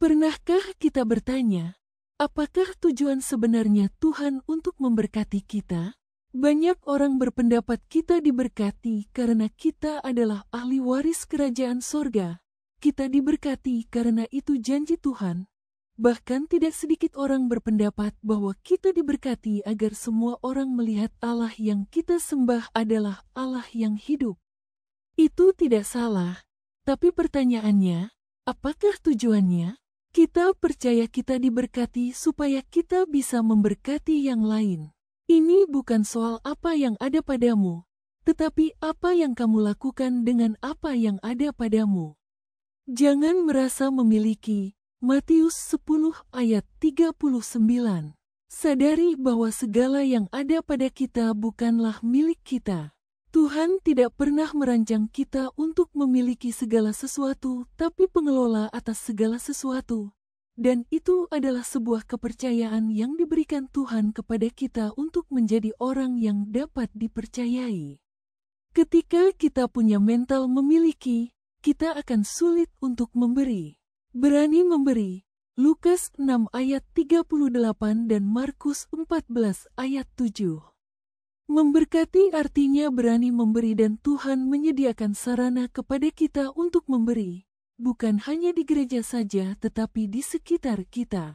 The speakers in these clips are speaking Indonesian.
Pernahkah kita bertanya, apakah tujuan sebenarnya Tuhan untuk memberkati kita? Banyak orang berpendapat kita diberkati karena kita adalah ahli waris kerajaan sorga. Kita diberkati karena itu janji Tuhan. Bahkan tidak sedikit orang berpendapat bahwa kita diberkati agar semua orang melihat Allah yang kita sembah adalah Allah yang hidup. Itu tidak salah, tapi pertanyaannya, apakah tujuannya? Kita percaya kita diberkati supaya kita bisa memberkati yang lain. Ini bukan soal apa yang ada padamu, tetapi apa yang kamu lakukan dengan apa yang ada padamu. Jangan merasa memiliki. Matius 10 ayat 39 Sadari bahwa segala yang ada pada kita bukanlah milik kita. Tuhan tidak pernah merancang kita untuk memiliki segala sesuatu, tapi pengelola atas segala sesuatu. Dan itu adalah sebuah kepercayaan yang diberikan Tuhan kepada kita untuk menjadi orang yang dapat dipercayai. Ketika kita punya mental memiliki, kita akan sulit untuk memberi. Berani memberi, Lukas 6 ayat 38 dan Markus 14 ayat 7. Memberkati artinya berani memberi dan Tuhan menyediakan sarana kepada kita untuk memberi, bukan hanya di gereja saja tetapi di sekitar kita.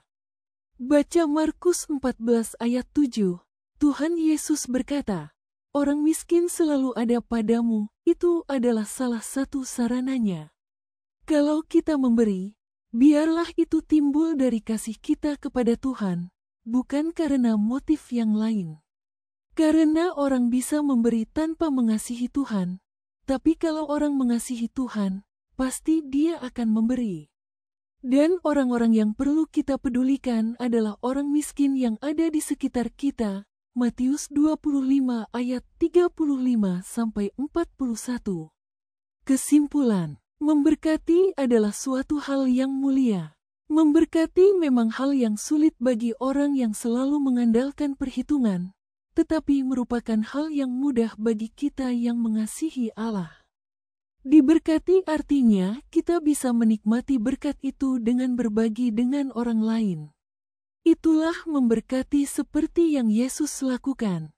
Baca Markus 14 ayat 7, Tuhan Yesus berkata, Orang miskin selalu ada padamu, itu adalah salah satu sarananya. Kalau kita memberi, biarlah itu timbul dari kasih kita kepada Tuhan, bukan karena motif yang lain. Karena orang bisa memberi tanpa mengasihi Tuhan, tapi kalau orang mengasihi Tuhan, pasti dia akan memberi. Dan orang-orang yang perlu kita pedulikan adalah orang miskin yang ada di sekitar kita. Matius 25 ayat 35 sampai 41. Kesimpulan, memberkati adalah suatu hal yang mulia. Memberkati memang hal yang sulit bagi orang yang selalu mengandalkan perhitungan, tetapi merupakan hal yang mudah bagi kita yang mengasihi Allah. Diberkati artinya kita bisa menikmati berkat itu dengan berbagi dengan orang lain. Itulah memberkati seperti yang Yesus lakukan.